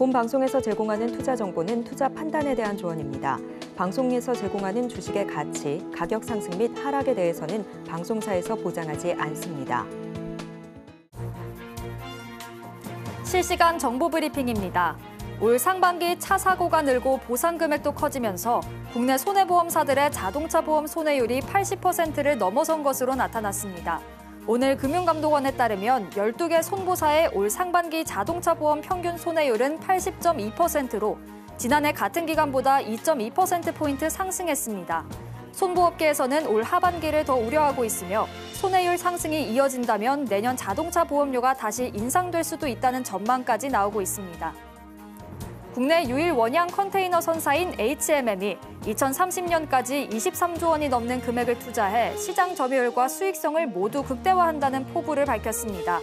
본 방송에서 제공하는 투자 정보는 투자 판단에 대한 조언입니다. 방송에서 제공하는 주식의 가치, 가격 상승 및 하락에 대해서는 방송사에서 보장하지 않습니다. 실시간 정보 브리핑입니다. 올 상반기 차 사고가 늘고 보상 금액도 커지면서 국내 손해보험사들의 자동차 보험 손해율이 80%를 넘어선 것으로 나타났습니다. 오늘 금융감독원에 따르면 12개 손보사의 올 상반기 자동차 보험 평균 손해율은 80.2%로 지난해 같은 기간보다 2.2%포인트 상승했습니다. 손보업계에서는 올 하반기를 더 우려하고 있으며 손해율 상승이 이어진다면 내년 자동차 보험료가 다시 인상될 수도 있다는 전망까지 나오고 있습니다. 국내 유일 원양 컨테이너 선사인 HMM이 2030년까지 23조 원이 넘는 금액을 투자해 시장 점유율과 수익성을 모두 극대화한다는 포부를 밝혔습니다.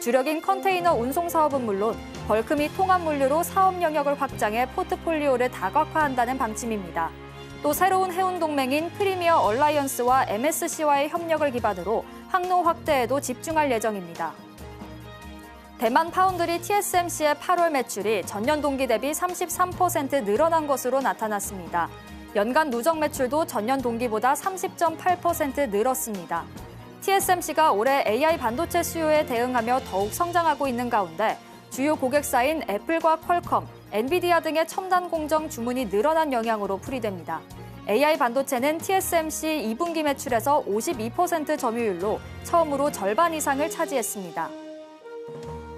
주력인 컨테이너 운송 사업은 물론 벌크 및 통합 물류로 사업 영역을 확장해 포트폴리오를 다각화한다는 방침입니다. 또 새로운 해운 동맹인 프리미어 얼라이언스와 MSC와의 협력을 기반으로 항로 확대에도 집중할 예정입니다. 대만 파운드리 TSMC의 8월 매출이 전년 동기 대비 33% 늘어난 것으로 나타났습니다. 연간 누적 매출도 전년 동기보다 30.8% 늘었습니다. TSMC가 올해 AI 반도체 수요에 대응하며 더욱 성장하고 있는 가운데 주요 고객사인 애플과 퀄컴, 엔비디아 등의 첨단 공정 주문이 늘어난 영향으로 풀이됩니다. AI 반도체는 TSMC 2분기 매출에서 52% 점유율로 처음으로 절반 이상을 차지했습니다.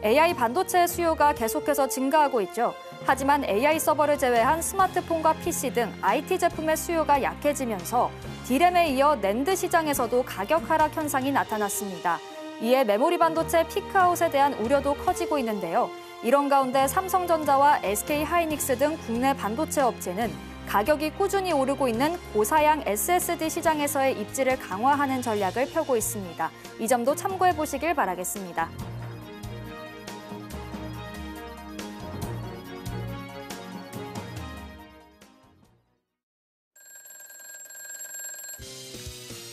AI 반도체 수요가 계속해서 증가하고 있죠. 하지만 AI 서버를 제외한 스마트폰과 PC 등 IT 제품의 수요가 약해지면서 디램에 이어 낸드 시장에서도 가격 하락 현상이 나타났습니다. 이에 메모리 반도체 피크아웃에 대한 우려도 커지고 있는데요. 이런 가운데 삼성전자와 SK 하이닉스 등 국내 반도체 업체는 가격이 꾸준히 오르고 있는 고사양 SSD 시장에서의 입지를 강화하는 전략을 펴고 있습니다. 이 점도 참고해 보시길 바라겠습니다.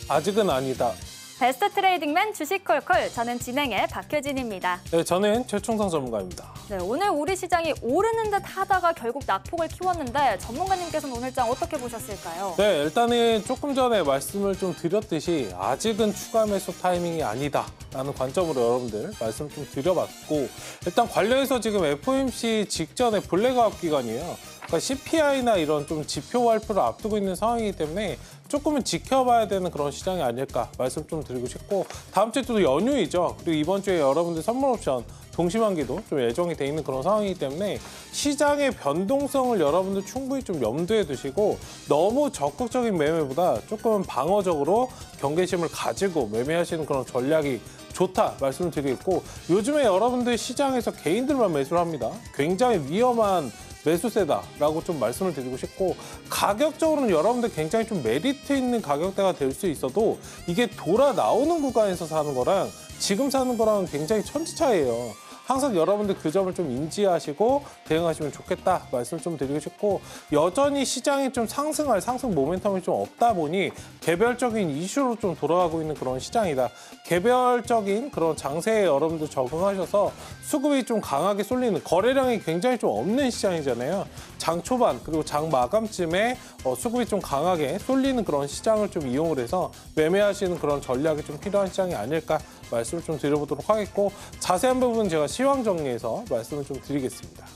아직은 아니다. 베스트 트레이딩맨 주식콜콜 저는 진행의 박효진입니다. 네, 저는 최충성 전문가입니다. 네, 오늘 우리 시장이 오르는 듯 하다가 결국 낙폭을 키웠는데 전문가님께서는 오늘 장 어떻게 보셨을까요? 네, 일단은 조금 전에 말씀을 좀 드렸듯이 아직은 추가 매수 타이밍이 아니다라는 관점으로 여러분들 말씀 좀 드려봤고 일단 관련해서 지금 FOMC 직전에 블랙아웃 기간이에요. 그러니까 CPI나 이런 좀 지표 발표를 앞두고 있는 상황이기 때문에 조금은 지켜봐야 되는 그런 시장이 아닐까 말씀 좀 드리고 싶고 다음 주에 또 연휴이죠. 그리고 이번 주에 여러분들 선물 옵션 동시만기도 좀 예정이 돼 있는 그런 상황이기 때문에 시장의 변동성을 여러분들 충분히 좀 염두에 두시고 너무 적극적인 매매보다 조금 방어적으로 경계심을 가지고 매매하시는 그런 전략이 좋다 말씀을 드리겠고 요즘에 여러분들 시장에서 개인들만 매수를 합니다. 굉장히 위험한 매수세다라고 좀 말씀을 드리고 싶고 가격적으로는 여러분들 굉장히 좀 메리트 있는 가격대가 될 수 있어도 이게 돌아 나오는 구간에서 사는 거랑 지금 사는 거랑 굉장히 천지 차이에요 항상 여러분들 그 점을 좀 인지하시고 대응하시면 좋겠다 말씀 을좀 드리고 싶고 여전히 시장이 좀 상승할 상승 모멘텀이 좀 없다 보니 개별적인 이슈로 좀 돌아가고 있는 그런 시장이다. 개별적인 그런 장세에 여러분들 적응하셔서 수급이 좀 강하게 쏠리는 거래량이 굉장히 좀 없는 시장이잖아요. 장 초반 그리고 장 마감쯤에 어, 수급이 좀 강하게 쏠리는 그런 시장을 좀 이용을 해서 매매하시는 그런 전략이 좀 필요한 시장이 아닐까 말씀을 좀 드려보도록 하겠고 자세한 부분은 제가 시황 정리해서 말씀을 좀 드리겠습니다.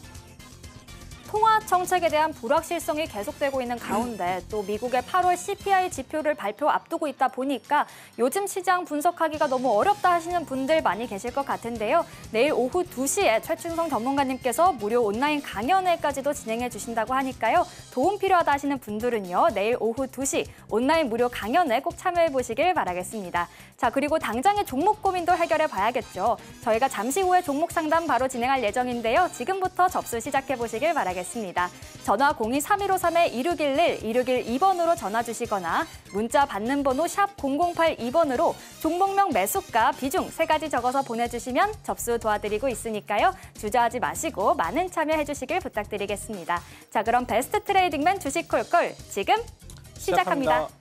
통화 정책에 대한 불확실성이 계속되고 있는 가운데 또 미국의 8월 CPI 지표를 발표 앞두고 있다 보니까 요즘 시장 분석하기가 너무 어렵다 하시는 분들 많이 계실 것 같은데요. 내일 오후 2시에 최춘성 전문가님께서 무료 온라인 강연회까지도 진행해 주신다고 하니까요. 도움 필요하다 하시는 분들은요. 내일 오후 2시 온라인 무료 강연회 꼭 참여해 보시길 바라겠습니다. 자, 그리고 당장의 종목 고민도 해결해 봐야겠죠. 저희가 잠시 후에 종목 상담 바로 진행할 예정인데요. 지금부터 접수 시작해 보시길 바라겠습니다. 하겠습니다. 전화 023-1553-1611, 1612번으로 전화 주시거나 문자 받는 번호 샵 0082번으로 종목명 매수가, 비중 세 가지 적어서 보내주시면 접수 도와드리고 있으니까요. 주저하지 마시고 많은 참여해 주시길 부탁드리겠습니다. 자, 그럼 베스트 트레이딩맨 주식 콜콜 지금 시작합니다. 시작합니다.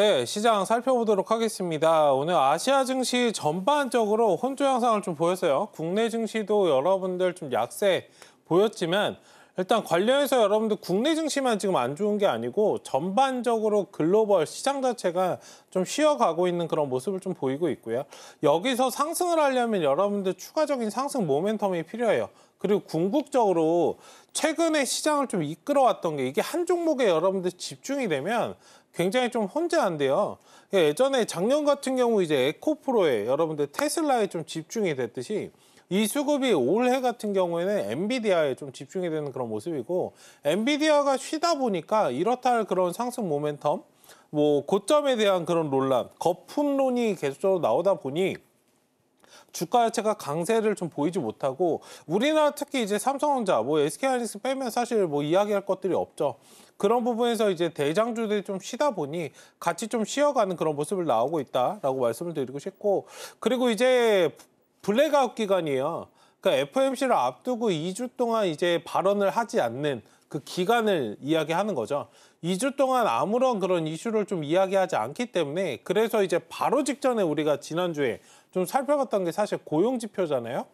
네, 시장 살펴보도록 하겠습니다. 오늘 아시아 증시 전반적으로 혼조 양상을 좀 보였어요. 국내 증시도 여러분들 좀 약세 보였지만 일단 관련해서 여러분들 국내 증시만 지금 안 좋은 게 아니고 전반적으로 글로벌 시장 자체가 좀 쉬어가고 있는 그런 모습을 좀 보이고 있고요. 여기서 상승을 하려면 여러분들 추가적인 상승 모멘텀이 필요해요. 그리고 궁극적으로 최근에 시장을 좀 이끌어왔던 게 이게 한 종목에 여러분들 집중이 되면 굉장히 좀 혼재한데요. 그러니까 예전에 작년 같은 경우 이제 에코프로에 여러분들 테슬라에 좀 집중이 됐듯이 이 수급이 올해 같은 경우에는 엔비디아에 좀 집중이 되는 그런 모습이고 엔비디아가 쉬다 보니까 이렇다 할 그런 상승 모멘텀 뭐 고점에 대한 그런 논란 거품론이 계속적으로 나오다 보니 주가 자체가 강세를 좀 보이지 못하고 우리나라 특히 이제 삼성전자, 뭐 SK하이닉스 빼면 사실 뭐 이야기할 것들이 없죠. 그런 부분에서 이제 대장주들이 좀 쉬다 보니 같이 좀 쉬어가는 그런 모습을 나오고 있다라고 말씀을 드리고 싶고 그리고 이제 블랙아웃 기간이에요. 그러니까 FOMC를 앞두고 2주 동안 이제 발언을 하지 않는 그 기간을 이야기하는 거죠. 2주 동안 아무런 그런 이슈를 좀 이야기하지 않기 때문에 그래서 이제 바로 직전에 우리가 지난주에 좀 살펴봤던 게 사실 고용 지표잖아요.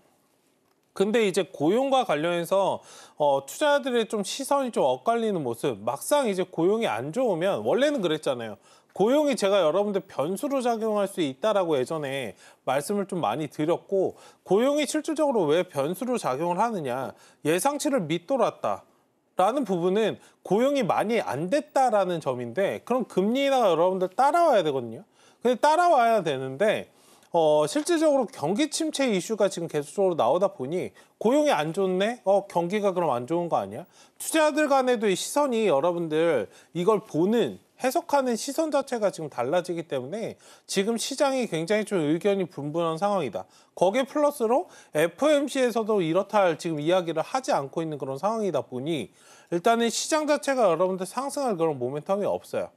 근데 이제 고용과 관련해서 어, 투자자들의 좀 시선이 좀 엇갈리는 모습. 막상 이제 고용이 안 좋으면 원래는 그랬잖아요. 고용이 제가 여러분들 변수로 작용할 수 있다라고 예전에 말씀을 좀 많이 드렸고 고용이 실질적으로 왜 변수로 작용을 하느냐 예상치를 밑돌았다. 라는 부분은 고용이 많이 안 됐다라는 점인데 그럼 금리 인하가 여러분들 따라와야 되거든요. 근데 따라와야 되는데 어, 실질적으로 경기 침체 이슈가 지금 계속적으로 나오다 보니 고용이 안 좋네? 어, 경기가 그럼 안 좋은 거 아니야? 투자들 간에도 시선이 여러분들 이걸 보는 해석하는 시선 자체가 지금 달라지기 때문에 지금 시장이 굉장히 좀 의견이 분분한 상황이다. 거기에 플러스로 FOMC에서도 이렇다 할 지금 이야기를 하지 않고 있는 그런 상황이다 보니 일단은 시장 자체가 여러분들 상승할 그런 모멘텀이 없어요.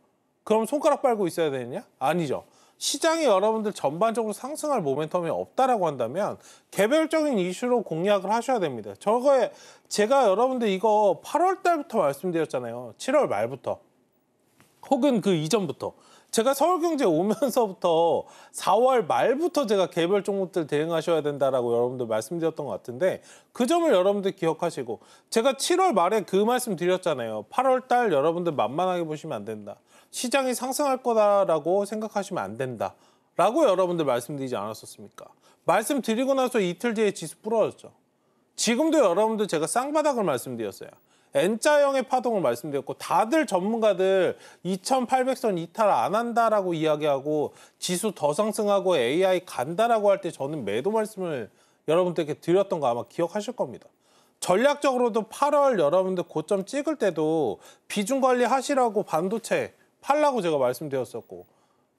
그럼 손가락 빨고 있어야 되느냐? 아니죠. 시장이 여러분들 전반적으로 상승할 모멘텀이 없다라고 한다면 개별적인 이슈로 공략을 하셔야 됩니다. 저거에 제가 여러분들 이거 8월 달부터 말씀드렸잖아요. 7월 말부터 혹은 그 이전부터 제가 서울경제 오면서부터 4월 말부터 제가 개별 종목들 대응하셔야 된다라고 여러분들 말씀드렸던 것 같은데 그 점을 여러분들 기억하시고 제가 7월 말에 그 말씀 드렸잖아요. 8월 달 여러분들 만만하게 보시면 안 된다. 시장이 상승할 거다라고 생각하시면 안 된다. 라고 여러분들 말씀드리지 않았었습니까? 말씀드리고 나서 이틀 뒤에 지수 부러졌죠. 지금도 여러분들 제가 쌍바닥을 말씀드렸어요. N자형의 파동을 말씀드렸고 다들 전문가들 2800선 이탈 안 한다라고 이야기하고 지수 더 상승하고 AI 간다라고 할 때 저는 매도 말씀을 여러분들께 드렸던 거 아마 기억하실 겁니다. 전략적으로도 8월 여러분들 고점 찍을 때도 비중 관리하시라고 반도체 팔라고 제가 말씀드렸었고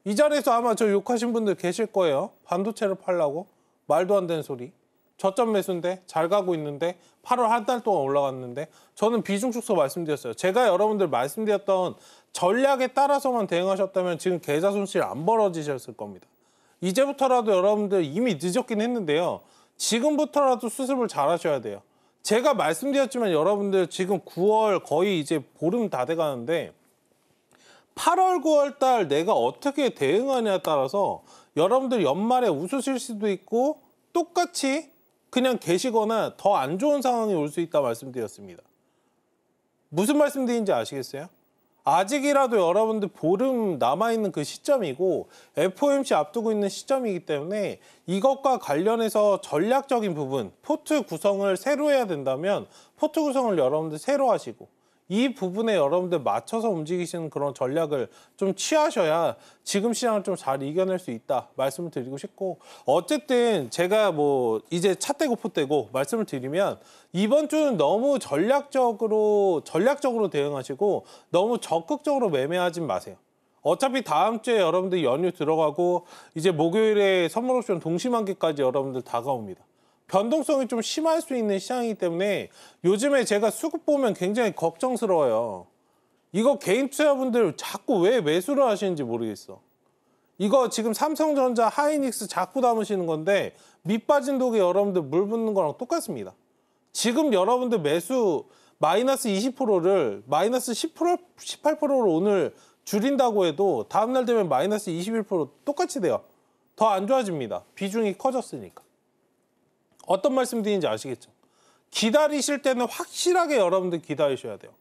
이 자리에서 아마 저 욕하신 분들 계실 거예요. 반도체를 팔라고 말도 안 되는 소리. 저점 매수인데 잘 가고 있는데 8월 한 달 동안 올라갔는데 저는 비중 축소 말씀드렸어요. 제가 여러분들 말씀드렸던 전략에 따라서만 대응하셨다면 지금 계좌 손실 안 벌어지셨을 겁니다. 이제부터라도 여러분들 이미 늦었긴 했는데요. 지금부터라도 수습을 잘 하셔야 돼요. 제가 말씀드렸지만 여러분들 지금 9월 거의 이제 보름 다 돼가는데 8월, 9월 달 내가 어떻게 대응하냐에 따라서 여러분들 연말에 웃으실 수도 있고 똑같이 그냥 계시거나 더 안 좋은 상황이 올 수 있다 말씀드렸습니다. 무슨 말씀드린지 아시겠어요? 아직이라도 여러분들 보름 남아있는 그 시점이고 FOMC 앞두고 있는 시점이기 때문에 이것과 관련해서 전략적인 부분, 포트 구성을 새로 해야 된다면 포트 구성을 여러분들 새로 하시고 이 부분에 여러분들 맞춰서 움직이시는 그런 전략을 좀 취하셔야 지금 시장을 좀 잘 이겨낼 수 있다 말씀을 드리고 싶고 어쨌든 제가 뭐 이제 차 떼고 포 떼고 말씀을 드리면 이번 주는 너무 전략적으로 전략적으로 대응하시고 너무 적극적으로 매매하지 마세요. 어차피 다음 주에 여러분들 연휴 들어가고 이제 목요일에 선물옵션 동시만기까지 여러분들 다가옵니다. 변동성이 좀 심할 수 있는 시장이기 때문에 요즘에 제가 수급 보면 굉장히 걱정스러워요. 이거 개인 투자분들 자꾸 왜 매수를 하시는지 모르겠어. 이거 지금 삼성전자 하이닉스 자꾸 담으시는 건데 밑 빠진 독에 여러분들 물 붓는 거랑 똑같습니다. 지금 여러분들 매수 마이너스 20%를 마이너스 10% 18%로 오늘 줄인다고 해도 다음날 되면 마이너스 21% 똑같이 돼요. 더 안 좋아집니다. 비중이 커졌으니까. 어떤 말씀드리는지 아시겠죠? 기다리실 때는 확실하게 여러분들 기다리셔야 돼요.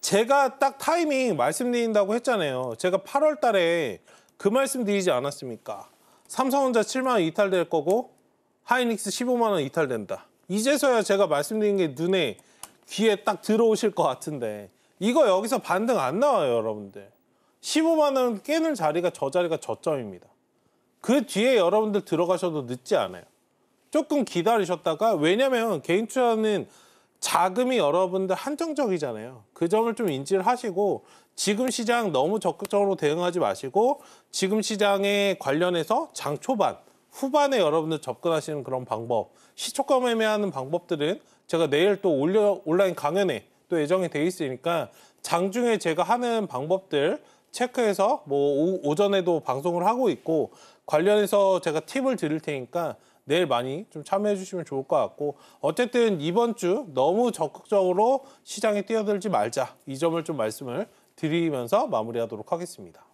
제가 딱 타이밍 말씀드린다고 했잖아요. 제가 8월 달에 그 말씀 드리지 않았습니까? 삼성전자 7만 원 이탈될 거고 하이닉스 15만 원 이탈된다. 이제서야 제가 말씀드린 게 눈에 귀에 딱 들어오실 것 같은데 이거 여기서 반등 안 나와요, 여러분들. 15만 원 깨는 자리가 저 자리가 저점입니다. 그 뒤에 여러분들 들어가셔도 늦지 않아요. 조금 기다리셨다가 왜냐면 개인 투자는 자금이 여러분들 한정적이잖아요. 그 점을 좀 인지를 하시고 지금 시장 너무 적극적으로 대응하지 마시고 지금 시장에 관련해서 장 초반, 후반에 여러분들 접근하시는 그런 방법, 시초가 매매하는 방법들은 제가 내일 또 올려, 온라인 강연에 또 예정이 돼 있으니까 장중에 제가 하는 방법들 체크해서 뭐 오전에도 방송을 하고 있고 관련해서 제가 팁을 드릴 테니까 내일 많이 좀 참여해 주시면 좋을 것 같고 어쨌든 이번 주 너무 적극적으로 시장에 뛰어들지 말자 이 점을 좀 말씀을 드리면서 마무리하도록 하겠습니다.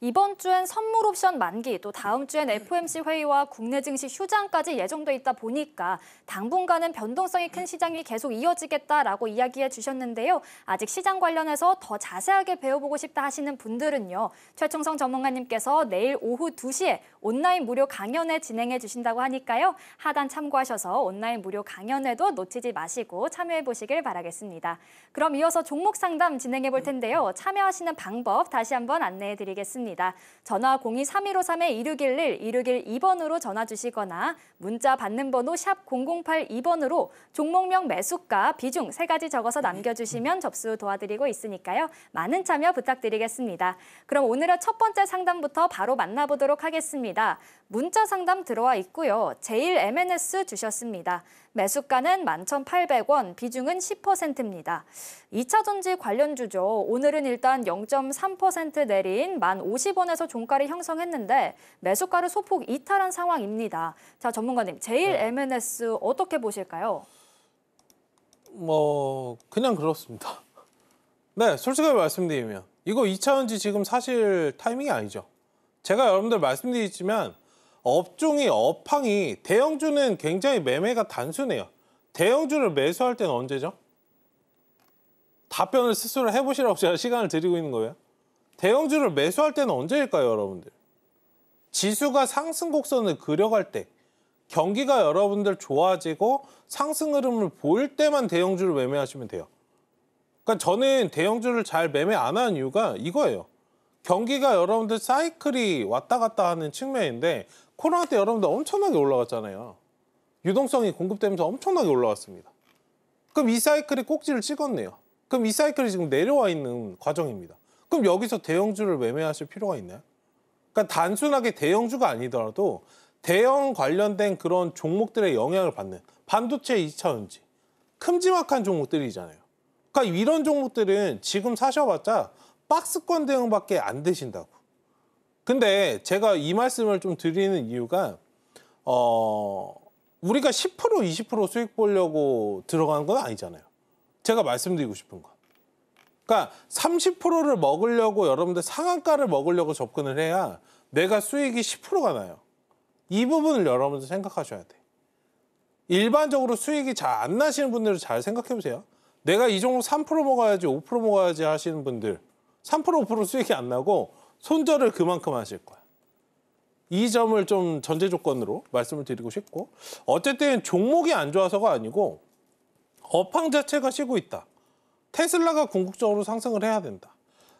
이번 주엔 선물 옵션 만기, 또 다음 주엔 FOMC 회의와 국내 증시 휴장까지 예정돼 있다 보니까 당분간은 변동성이 큰 시장이 계속 이어지겠다라고 이야기해 주셨는데요. 아직 시장 관련해서 더 자세하게 배워보고 싶다 하시는 분들은요. 최충성 전문가님께서 내일 오후 2시에 온라인 무료 강연회 진행해 주신다고 하니까요. 하단 참고하셔서 온라인 무료 강연회도 놓치지 마시고 참여해 보시길 바라겠습니다. 그럼 이어서 종목 상담 진행해 볼 텐데요. 참여하시는 방법 다시 한번 안내해 드리겠습니다. 있습니다. 전화 0 2 3 1 5 3 1 6 1 1 1 6 1 2번으로 전화 주시거나 문자 받는 번호 샵 0082번으로 종목명 매수가, 비중 세 가지 적어서 네. 남겨주시면 접수 도와드리고 있으니까요. 많은 참여 부탁드리겠습니다. 그럼 오늘의 첫 번째 상담부터 바로 만나보도록 하겠습니다. 문자 상담 들어와 있고요. 제일 MNS 주셨습니다. 매수가는 11,800원, 비중은 10%입니다. 2차 전지 관련주죠. 오늘은 일단 0.3% 내린 1,050원에서 0 종가를 형성했는데 매수가를 소폭 이탈한 상황입니다. 자, 전문가님, 제일 네. M&S 어떻게 보실까요? 뭐 그냥 그렇습니다. 네, 솔직하게 말씀드리면 이거 2차전지 지금 사실 타이밍이 아니죠. 제가 여러분들 말씀드리지만 업종이 업황이 대형주는 굉장히 매매가 단순해요. 대형주를 매수할 때는 언제죠? 답변을 스스로 해보시라고 제가 시간을 드리고 있는 거예요. 대형주를 매수할 때는 언제일까요, 여러분들? 지수가 상승 곡선을 그려갈 때, 경기가 여러분들 좋아지고 상승 흐름을 보일 때만 대형주를 매매하시면 돼요. 그러니까 저는 대형주를 잘 매매 안 하는 이유가 이거예요. 경기가 여러분들 사이클이 왔다 갔다 하는 측면인데 코로나 때 여러분들 엄청나게 올라갔잖아요. 유동성이 공급되면서 엄청나게 올라갔습니다. 그럼 이 사이클이 꼭지를 찍었네요. 그럼 이 사이클이 지금 내려와 있는 과정입니다. 그럼 여기서 대형주를 매매하실 필요가 있나요? 그러니까 단순하게 대형주가 아니더라도 대형 관련된 그런 종목들의 영향을 받는 반도체 2차전지 큼지막한 종목들이잖아요. 그러니까 이런 종목들은 지금 사셔봤자 박스권 대응밖에 안 되신다고. 근데 제가 이 말씀을 좀 드리는 이유가 어 우리가 10% 20% 수익 보려고 들어간 건 아니잖아요. 제가 말씀드리고 싶은 건. 그러니까 30%를 먹으려고 여러분들 상한가를 먹으려고 접근을 해야 내가 수익이 10%가 나요. 이 부분을 여러분들 생각하셔야 돼. 일반적으로 수익이 잘 안 나시는 분들은 잘 생각해 보세요. 내가 이 정도 3% 먹어야지 5% 먹어야지 하시는 분들 3% 5% 수익이 안 나고 손절을 그만큼 하실 거야. 이 점을 좀 전제 조건으로 말씀을 드리고 싶고 어쨌든 종목이 안 좋아서가 아니고 업황 자체가 쉬고 있다. 테슬라가 궁극적으로 상승을 해야 된다.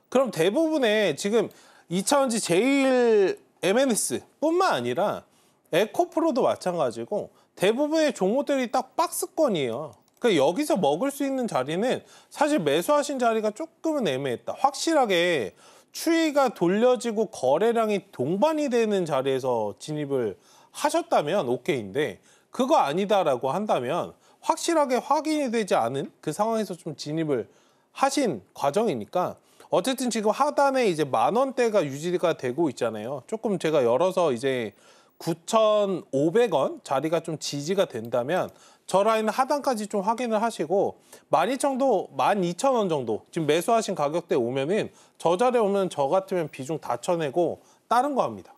그럼 대부분의 지금 2차원지 제일 MNS뿐만 아니라 에코프로도 마찬가지고 대부분의 종목들이 딱 박스권이에요. 그러니까 여기서 먹을 수 있는 자리는 사실 매수하신 자리가 조금은 애매했다. 확실하게 추위가 돌려지고 거래량이 동반이 되는 자리에서 진입을 하셨다면 오케이인데 그거 아니다라고 한다면 확실하게 확인이 되지 않은 그 상황에서 좀 진입을 하신 과정이니까 어쨌든 지금 하단에 이제 만 원대가 유지가 되고 있잖아요. 조금 제가 열어서 이제 9,500원 자리가 좀 지지가 된다면 저 라인 하단까지 좀 확인을 하시고 12,000도 12,000원 정도 지금 매수하신 가격대 오면은 저 자리에 오면 저 같으면 비중 다 쳐내고 다른 거 합니다.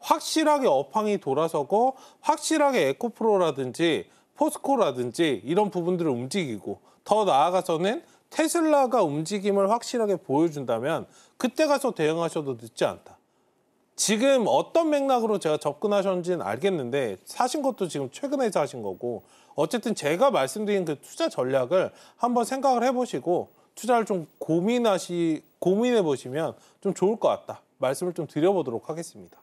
확실하게 업황이 돌아서고 확실하게 에코프로라든지 포스코라든지 이런 부분들을 움직이고 더 나아가서는 테슬라가 움직임을 확실하게 보여준다면 그때 가서 대응하셔도 늦지 않다. 지금 어떤 맥락으로 제가 접근하셨는지는 알겠는데 사신 것도 지금 최근에 사신 거고 어쨌든 제가 말씀드린 그 투자 전략을 한번 생각을 해보시고 투자를 좀 고민하시 고민해 보시면 좀 좋을 것 같다 말씀을 좀 드려보도록 하겠습니다.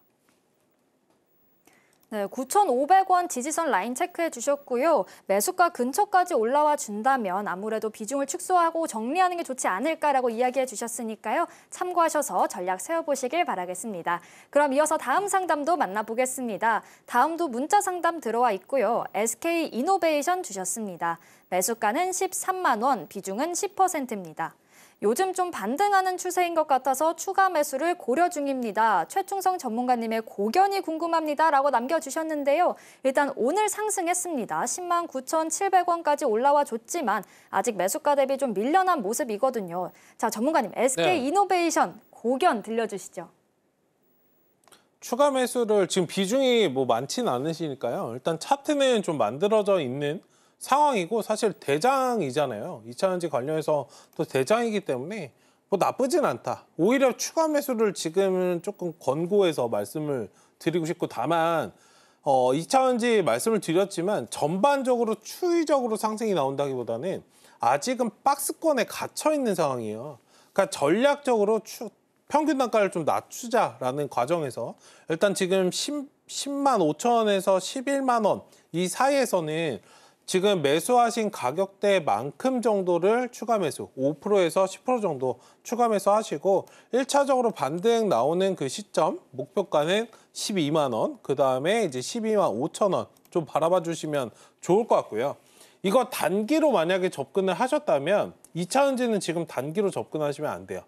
네, 9,500원 지지선 라인 체크해 주셨고요. 매수가 근처까지 올라와 준다면 아무래도 비중을 축소하고 정리하는 게 좋지 않을까라고 이야기해 주셨으니까요. 참고하셔서 전략 세워보시길 바라겠습니다. 그럼 이어서 다음 상담도 만나보겠습니다. 다음도 문자 상담 들어와 있고요. SK 이노베이션 주셨습니다. 매수가는 13만 원, 비중은 10%입니다. 요즘 좀 반등하는 추세인 것 같아서 추가 매수를 고려 중입니다. 최충성 전문가님의 고견이 궁금합니다. 라고 남겨주셨는데요. 일단 오늘 상승했습니다. 10만 9,700원까지 올라와 줬지만 아직 매수가 대비 좀 밀려난 모습이거든요. 자, 전문가님, SK 네. 이노베이션 고견 들려주시죠. 추가 매수를 지금 비중이 뭐 많진 않으시니까요. 일단 차트는 좀 만들어져 있는 상황이고 사실 대장이잖아요. 2차전지 관련해서 또 대장이기 때문에 뭐 나쁘진 않다. 오히려 추가 매수를 지금은 조금 권고해서 말씀을 드리고 싶고 다만 어, 2차전지 말씀을 드렸지만 전반적으로 추이적으로 상승이 나온다기보다는 아직은 박스권에 갇혀 있는 상황이에요. 그러니까 전략적으로 추, 평균 단가를 좀 낮추자라는 과정에서 일단 지금 10, 10만 5천 원에서 11만 원 이 사이에서는 지금 매수하신 가격대만큼 정도를 추가 매수 5%에서 10% 정도 추가 매수하시고 1차적으로 반등 나오는 그 시점 목표가는 12만 원, 그 다음에 이제 12만 5천 원 좀 바라봐 주시면 좋을 것 같고요. 이거 단기로 만약에 접근을 하셨다면 2차은지는 지금 단기로 접근하시면 안 돼요.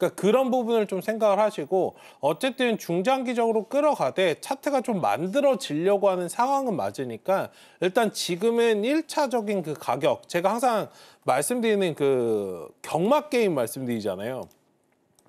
그러니까 그런 부분을 좀 생각을 하시고 어쨌든 중장기적으로 끌어가되 차트가 좀 만들어지려고 하는 상황은 맞으니까 일단 지금은 1차적인 그 가격 제가 항상 말씀드리는 그 경마 게임 말씀드리잖아요.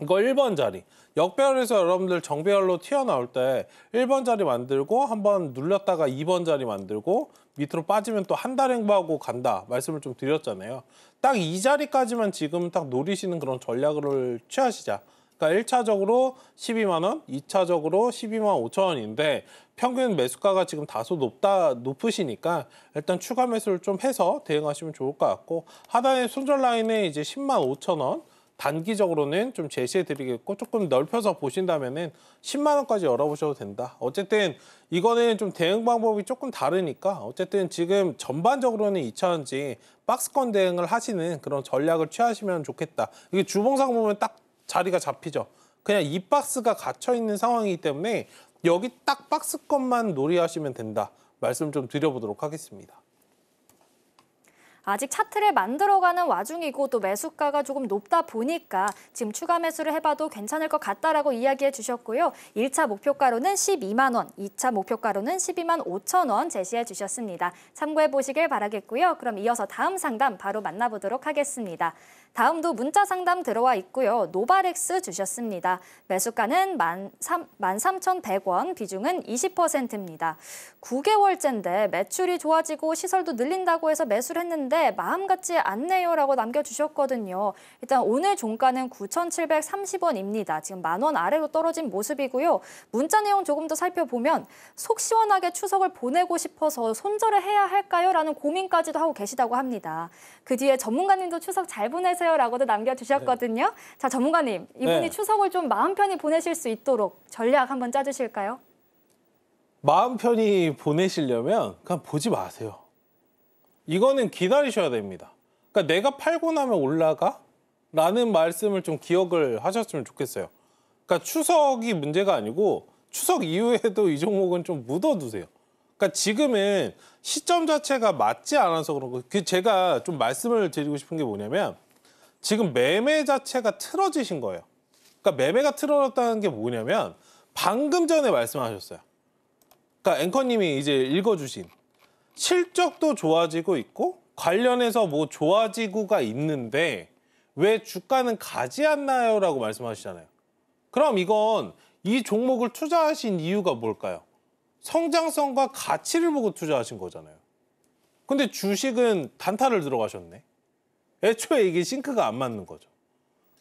이거 1번 자리. 역배열에서 여러분들 정배열로 튀어나올 때 1번 자리 만들고 한번 눌렀다가 2번 자리 만들고 밑으로 빠지면 또 한 달 행보하고 간다 말씀을 좀 드렸잖아요. 딱 이 자리까지만 지금 딱 노리시는 그런 전략을 취하시자. 그러니까 1차적으로 12만 원, 2차적으로 12만 5천 원인데 평균 매수가가 지금 다소 높다 높으시니까 일단 추가 매수를 좀 해서 대응하시면 좋을 것 같고 하단에 손절 라인에 이제 10만 5천 원, 단기적으로는 좀 제시해드리겠고 조금 넓혀서 보신다면은 10만 원까지 열어보셔도 된다. 어쨌든 이거는 좀 대응 방법이 조금 다르니까 어쨌든 지금 전반적으로는 2차원지 박스권 대응을 하시는 그런 전략을 취하시면 좋겠다. 이게 주봉상 보면 딱 자리가 잡히죠. 그냥 이 박스가 갇혀 있는 상황이기 때문에 여기 딱 박스권만 놀이하시면 된다. 말씀 좀 드려보도록 하겠습니다. 아직 차트를 만들어가는 와중이고 또 매수가가 조금 높다 보니까 지금 추가 매수를 해봐도 괜찮을 것 같다라고 이야기해 주셨고요. 1차 목표가로는 12만 원, 2차 목표가로는 12만 5천 원 제시해 주셨습니다. 참고해 보시길 바라겠고요. 그럼 이어서 다음 상담 바로 만나보도록 하겠습니다. 다음도 문자 상담 들어와 있고요. 노바렉스 주셨습니다. 매수가는 13,100원, 비중은 20%입니다. 9개월째인데 매출이 좋아지고 시설도 늘린다고 해서 매수를 했는데 마음 같지 않네요 라고 남겨주셨거든요. 일단 오늘 종가는 9,730원입니다. 지금 만원 아래로 떨어진 모습이고요. 문자 내용 조금 더 살펴보면 속 시원하게 추석을 보내고 싶어서 손절을 해야 할까요? 라는 고민까지도 하고 계시다고 합니다. 그 뒤에 전문가님도 추석 잘 보내세요. 힘세요라고도 남겨주셨거든요. 네. 자, 전문가님, 이분이 네. 추석을 좀 마음 편히 보내실 수 있도록 전략 한번 짜주실까요? 마음 편히 보내시려면 그냥 보지 마세요. 이거는 기다리셔야 됩니다. 그러니까 내가 팔고 나면 올라가? 라는 말씀을 좀 기억을 하셨으면 좋겠어요. 그러니까 추석이 문제가 아니고 추석 이후에도 이 종목은 좀 묻어두세요. 그러니까 지금은 시점 자체가 맞지 않아서 그런 거. 그 제가 좀 말씀을 드리고 싶은 게 뭐냐면 지금 매매 자체가 틀어지신 거예요. 그러니까 매매가 틀어졌다는 게 뭐냐면 방금 전에 말씀하셨어요. 그러니까 앵커님이 이제 읽어주신 실적도 좋아지고 있고 관련해서 뭐 좋아지고가 있는데 왜 주가는 가지 않나요? 라고 말씀하시잖아요. 그럼 이건 이 종목을 투자하신 이유가 뭘까요? 성장성과 가치를 보고 투자하신 거잖아요. 근데 주식은 단타를 들어가셨네. 애초에 이게 싱크가 안 맞는 거죠.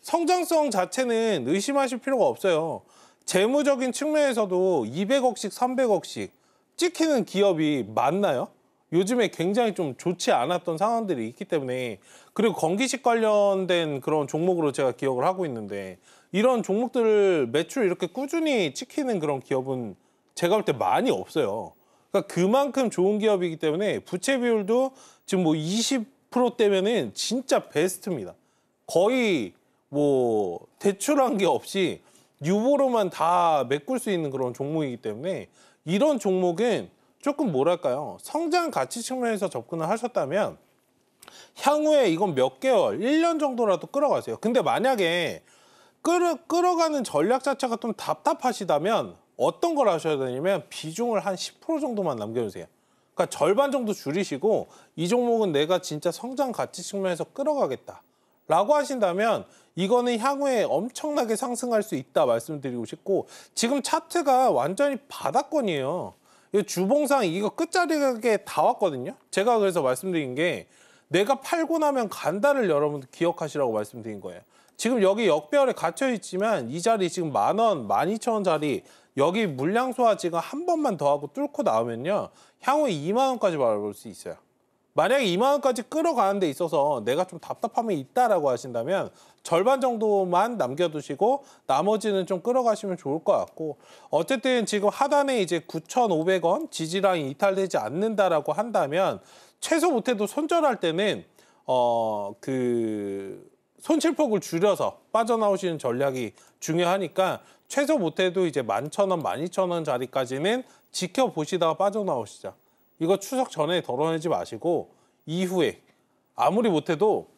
성장성 자체는 의심하실 필요가 없어요. 재무적인 측면에서도 200억씩, 300억씩 찍히는 기업이 많나요? 요즘에 굉장히 좀 좋지 않았던 상황들이 있기 때문에 그리고 건기식 관련된 그런 종목으로 제가 기억을 하고 있는데 이런 종목들을 매출 이렇게 꾸준히 찍히는 그런 기업은 제가 볼 때 많이 없어요. 그러니까 그만큼 좋은 기업이기 때문에 부채 비율도 지금 뭐 20, 프로 0 떼면은 진짜 베스트입니다. 거의 뭐 대출한 게 없이 유보로만 다 메꿀 수 있는 그런 종목이기 때문에 이런 종목은 조금 뭐랄까요 성장 가치 측면에서 접근을 하셨다면 향후에 이건 몇 개월, 1년 정도라도 끌어가세요. 근데 만약에 끌어, 끌어가는 전략 자체가 좀 답답하시다면 어떤 걸 하셔야 되냐면 비중을 한 10% 정도만 남겨주세요. 그러니까 절반 정도 줄이시고 이 종목은 내가 진짜 성장 가치 측면에서 끌어가겠다. 라고 하신다면 이거는 향후에 엄청나게 상승할 수 있다 말씀드리고 싶고 지금 차트가 완전히 바닥권이에요. 주봉상 이거 끝자리에 다 왔거든요. 제가 그래서 말씀드린 게 내가 팔고 나면 간다를 여러분 기억하시라고 말씀드린 거예요. 지금 여기 역배열에 갇혀 있지만 이 자리 지금 만 원, 만 이천 원 자리 여기 물량 소화 지금 한 번만 더 하고 뚫고 나오면요. 향후 2만 원까지 바라볼 수 있어요. 만약에 2만 원까지 끌어가는 데 있어서 내가 좀 답답함이 있다라고 하신다면 절반 정도만 남겨두시고 나머지는 좀 끌어가시면 좋을 것 같고 어쨌든 지금 하단에 이제 9,500원 지지랑이 이탈되지 않는다라고 한다면 최소 못해도 손절할 때는 어 그 손실폭을 줄여서 빠져나오시는 전략이 중요하니까 최소 못해도 이제 11,000원, 12,000원 자리까지는 지켜보시다가 빠져나오시자. 이거 추석 전에 덜어내지 마시고 이후에 아무리 못해도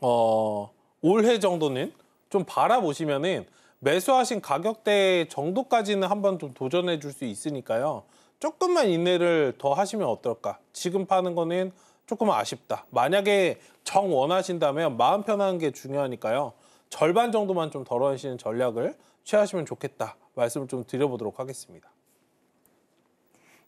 어, 올해 정도는 좀 바라보시면은 매수하신 가격대 정도까지는 한번 좀 도전해 줄 수 있으니까요. 조금만 인내를 더 하시면 어떨까? 지금 파는 거는 조금 아쉽다. 만약에 정 원하신다면 마음 편한 게 중요하니까요. 절반 정도만 좀 덜어내시는 전략을 취하시면 좋겠다. 말씀을 좀 드려보도록 하겠습니다.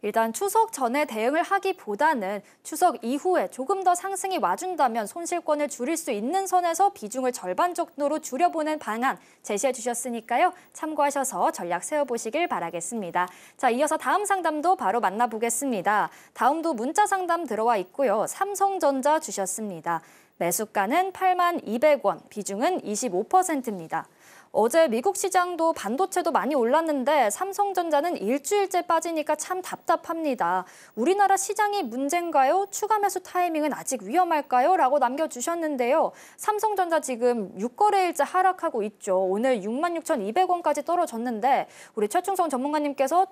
일단 추석 전에 대응을 하기보다는 추석 이후에 조금 더 상승이 와준다면 손실권을 줄일 수 있는 선에서 비중을 절반 정도로 줄여보는 방안 제시해 주셨으니까요. 참고하셔서 전략 세워보시길 바라겠습니다. 자, 이어서 다음 상담도 바로 만나보겠습니다. 다음도 문자 상담 들어와 있고요. 삼성전자 주셨습니다. 매수가는 8만 200원, 비중은 25%입니다. 어제 미국 시장도 반도체도 많이 올랐는데 삼성전자는 일주일째 빠지니까 참 답답합니다. 우리나라 시장이 문제인가요? 추가 매수 타이밍은 아직 위험할까요? 라고 남겨주셨는데요. 삼성전자 지금 6거래일째 하락하고 있죠. 오늘 66,200원까지 떨어졌는데 우리 최충성 전문가님께서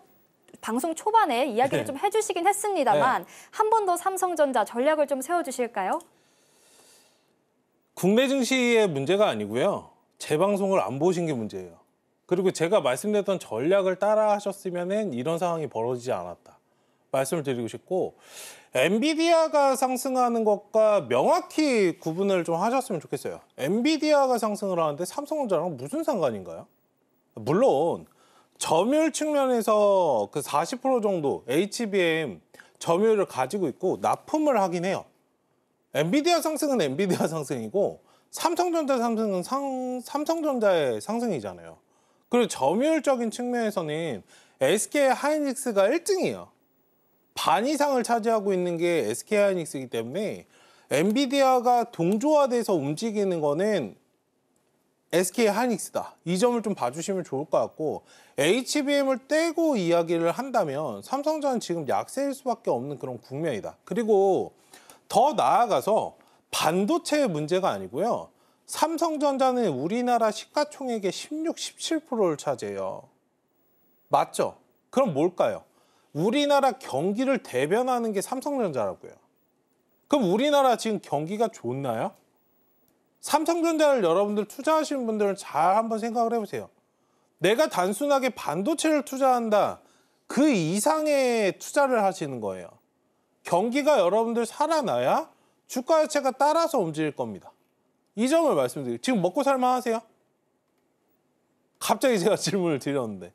방송 초반에 이야기를 네. 좀 해주시긴 했습니다만 네. 한번 더 삼성전자 전략을 좀 세워주실까요? 국내 증시의 문제가 아니고요. 재방송을 안 보신 게 문제예요. 그리고 제가 말씀드렸던 전략을 따라 하셨으면 이런 상황이 벌어지지 않았다. 말씀을 드리고 싶고 엔비디아가 상승하는 것과 명확히 구분을 좀 하셨으면 좋겠어요. 엔비디아가 상승을 하는데 삼성전자랑 무슨 상관인가요? 물론 점유율 측면에서 그 40% 정도 HBM 점유율을 가지고 있고 납품을 하긴 해요. 엔비디아 상승은 엔비디아 상승이고 삼성전자 상승은 상, 삼성전자의 상승이잖아요. 그리고 점유율적인 측면에서는 SK 하이닉스가 1등이에요. 반 이상을 차지하고 있는 게 SK 하이닉스이기 때문에 엔비디아가 동조화돼서 움직이는 거는 SK 하이닉스다. 이 점을 좀 봐주시면 좋을 것 같고 HBM을 떼고 이야기를 한다면 삼성전는 지금 약세일 수밖에 없는 그런 국면이다. 그리고 더 나아가서 반도체 문제가 아니고요. 삼성전자는 우리나라 시가총액의 16, 17%를 차지해요. 맞죠? 그럼 뭘까요? 우리나라 경기를 대변하는 게 삼성전자라고요. 그럼 우리나라 지금 경기가 좋나요? 삼성전자를 여러분들 투자하시는 분들은 잘 한번 생각을 해보세요. 내가 단순하게 반도체를 투자한다. 그 이상의 투자를 하시는 거예요. 경기가 여러분들 살아나야 주가 자체가 따라서 움직일 겁니다. 이 점을 말씀드리고 지금 먹고 살만하세요? 갑자기 제가 질문을 드렸는데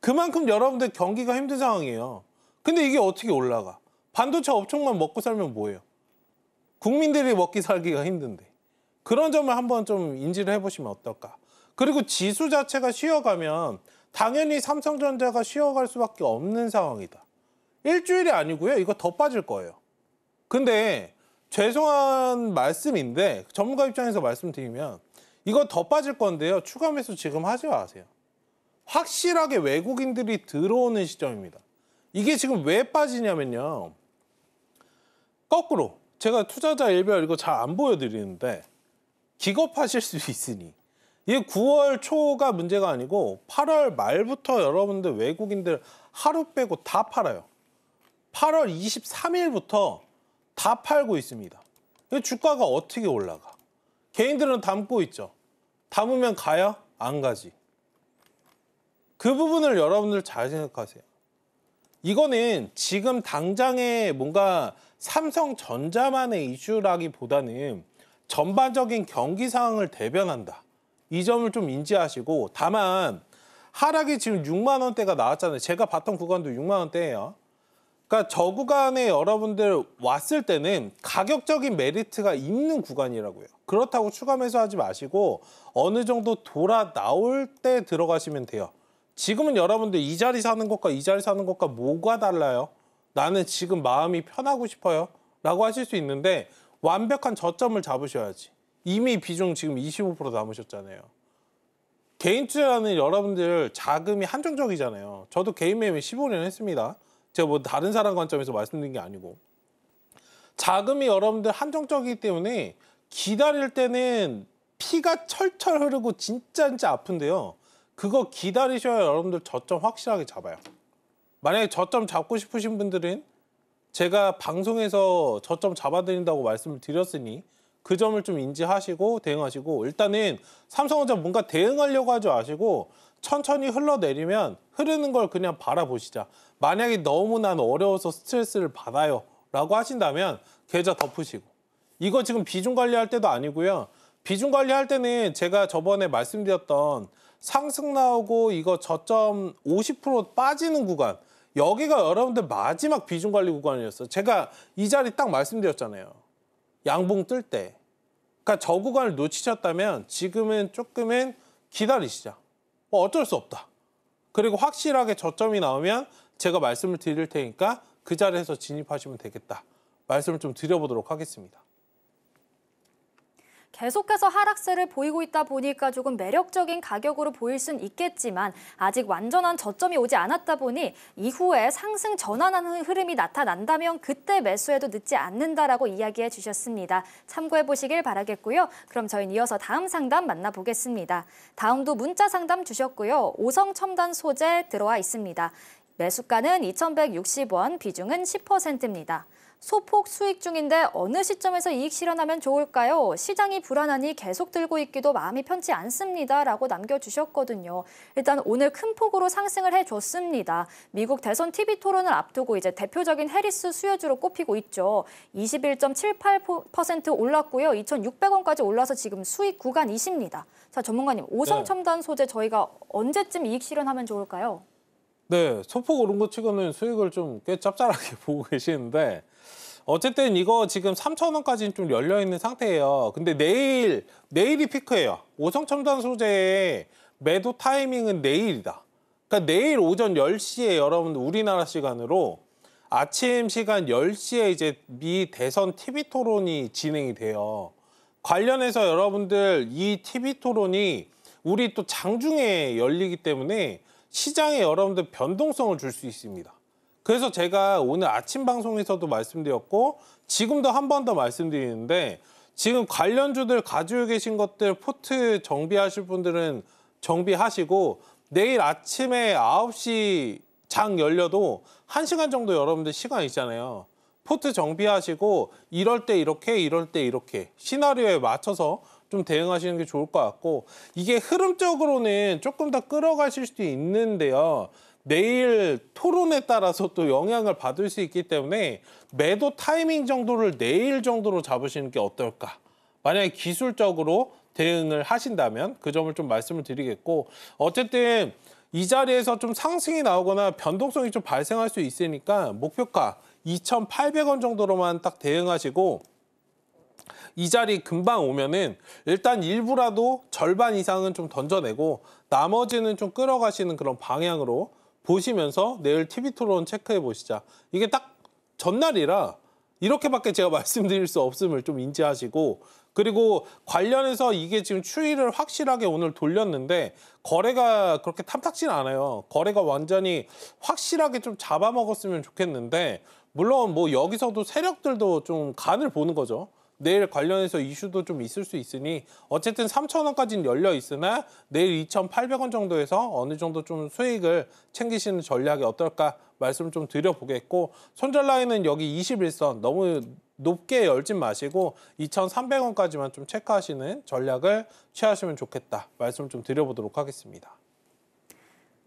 그만큼 여러분들 경기가 힘든 상황이에요. 근데 이게 어떻게 올라가? 반도체 업종만 먹고 살면 뭐예요? 국민들이 먹기 살기가 힘든데 그런 점을 한번 좀 인지를 해보시면 어떨까? 그리고 지수 자체가 쉬어가면 당연히 삼성전자가 쉬어갈 수밖에 없는 상황이다. 일주일이 아니고요. 이거 더 빠질 거예요. 근데 죄송한 말씀인데 전문가 입장에서 말씀드리면 이거 더 빠질 건데요. 추가 매수 지금 하지 마세요. 확실하게 외국인들이 들어오는 시점입니다. 이게 지금 왜 빠지냐면요. 거꾸로 제가 투자자 일별 이거 잘 안 보여드리는데 기겁하실 수 있으니 이게 9월 초가 문제가 아니고 8월 말부터 여러분들 외국인들 하루 빼고 다 팔아요. 8월 23일부터 다 팔고 있습니다. 주가가 어떻게 올라가? 개인들은 담고 있죠. 담으면 가야 안 가지. 그 부분을 여러분들 잘 생각하세요. 이거는 지금 당장에 뭔가 삼성전자만의 이슈라기보다는 전반적인 경기 상황을 대변한다. 이 점을 좀 인지하시고 다만 하락이 지금 6만 원대가 나왔잖아요. 제가 봤던 구간도 6만 원대예요. 그러니까 저 구간에 여러분들 왔을 때는 가격적인 메리트가 있는 구간이라고요. 그렇다고 추가 매수하지 마시고 어느 정도 돌아 나올 때 들어가시면 돼요. 지금은 여러분들 이 자리 사는 것과 이 자리 사는 것과 뭐가 달라요? 나는 지금 마음이 편하고 싶어요. 라고 하실 수 있는데 완벽한 저점을 잡으셔야지. 이미 비중 지금 25% 남으셨잖아요. 개인 투자는 여러분들 자금이 한정적이잖아요. 저도 개인 매매 15년 했습니다. 제가 뭐 다른 사람 관점에서 말씀드린 게 아니고 자금이 여러분들 한정적이기 때문에 기다릴 때는 피가 철철 흐르고 진짜 진짜 아픈데요. 그거 기다리셔야 여러분들 저점 확실하게 잡아요. 만약에 저점 잡고 싶으신 분들은 제가 방송에서 저점 잡아드린다고 말씀을 드렸으니 그 점을 좀 인지하시고 대응하시고 일단은 삼성전자 뭔가 대응하려고 하지 마시고 천천히 흘러내리면 흐르는 걸 그냥 바라보시자. 만약에 너무 난 어려워서 스트레스를 받아요. 라고 하신다면 계좌 덮으시고. 이거 지금 비중 관리할 때도 아니고요. 비중 관리할 때는 제가 저번에 말씀드렸던 상승 나오고 이거 저점 50% 빠지는 구간. 여기가 여러분들 마지막 비중 관리 구간이었어요. 제가 이 자리 딱 말씀드렸잖아요. 양봉 뜰 때. 그러니까 저 구간을 놓치셨다면 지금은 조금은 기다리시죠 뭐 어쩔 수 없다. 그리고 확실하게 저점이 나오면 제가 말씀을 드릴 테니까 그 자리에서 진입하시면 되겠다. 말씀을 좀 드려보도록 하겠습니다. 계속해서 하락세를 보이고 있다 보니까 조금 매력적인 가격으로 보일 순 있겠지만 아직 완전한 저점이 오지 않았다 보니 이후에 상승 전환하는 흐름이 나타난다면 그때 매수해도 늦지 않는다라고 이야기해 주셨습니다. 참고해 보시길 바라겠고요. 그럼 저희는 이어서 다음 상담 만나보겠습니다. 다음도 문자 상담 주셨고요. 오성 첨단 소재 들어와 있습니다. 매수가는 2,160원, 비중은 10%입니다. 소폭 수익 중인데 어느 시점에서 이익 실현하면 좋을까요? 시장이 불안하니 계속 들고 있기도 마음이 편치 않습니다. 라고 남겨주셨거든요. 일단 오늘 큰 폭으로 상승을 해줬습니다. 미국 대선 TV 토론을 앞두고 이제 대표적인 해리스 수혜주로 꼽히고 있죠. 21.78% 올랐고요. 2,600원까지 올라서 지금 수익 구간이십니다. 자, 전문가님, 오성 네. 첨단 소재 저희가 언제쯤 이익 실현하면 좋을까요? 네, 소폭 오른 것 치고는 수익을 좀꽤 짭짤하게 보고 계시는데 어쨌든 이거 지금 3,000원까지는 좀 열려 있는 상태예요. 근데 내일 내일이 피크예요. 오성 첨단 소재의 매도 타이밍은 내일이다. 그러니까 내일 오전 10시에 여러분들 우리나라 시간으로 아침 시간 10시에 이제 미 대선 TV 토론이 진행이 돼요. 관련해서 여러분들 이 TV 토론이 우리 또 장중에 열리기 때문에 시장에 여러분들 변동성을 줄 수 있습니다. 그래서 제가 오늘 아침 방송에서도 말씀드렸고 지금도 한 번 더 말씀드리는데 지금 관련주들 가지고 계신 것들 포트 정비하실 분들은 정비하시고 내일 아침에 9시 장 열려도 1시간 정도 여러분들 시간 있잖아요. 포트 정비하시고 이럴 때 이렇게 이럴 때 이렇게 시나리오에 맞춰서 좀 대응하시는 게 좋을 것 같고 이게 흐름적으로는 조금 더 끌어가실 수도 있는데요. 내일 토론에 따라서 또 영향을 받을 수 있기 때문에 매도 타이밍 정도를 내일 정도로 잡으시는 게 어떨까? 만약에 기술적으로 대응을 하신다면 그 점을 좀 말씀을 드리겠고 어쨌든 이 자리에서 좀 상승이 나오거나 변동성이 좀 발생할 수 있으니까 목표가 2,800원 정도로만 딱 대응하시고 이 자리 금방 오면은 일단 일부라도 절반 이상은 좀 던져내고 나머지는 좀 끌어가시는 그런 방향으로 보시면서 내일 TV 토론 체크해 보시자. 이게 딱 전날이라 이렇게밖에 제가 말씀드릴 수 없음을 좀 인지하시고 그리고 관련해서 이게 지금 추이를 확실하게 오늘 돌렸는데 거래가 그렇게 탐탁진 않아요. 거래가 완전히 확실하게 좀 잡아먹었으면 좋겠는데 물론 뭐 여기서도 세력들도 좀 간을 보는 거죠. 내일 관련해서 이슈도 좀 있을 수 있으니 어쨌든 3,000원까지는 열려 있으나 내일 2,800원 정도에서 어느 정도 좀 수익을 챙기시는 전략이 어떨까 말씀 을좀 드려보겠고 손절 라인은 여기 21선 너무 높게 열진 마시고 2,300원까지만 좀 체크하시는 전략을 취하시면 좋겠다 말씀 을좀 드려보도록 하겠습니다.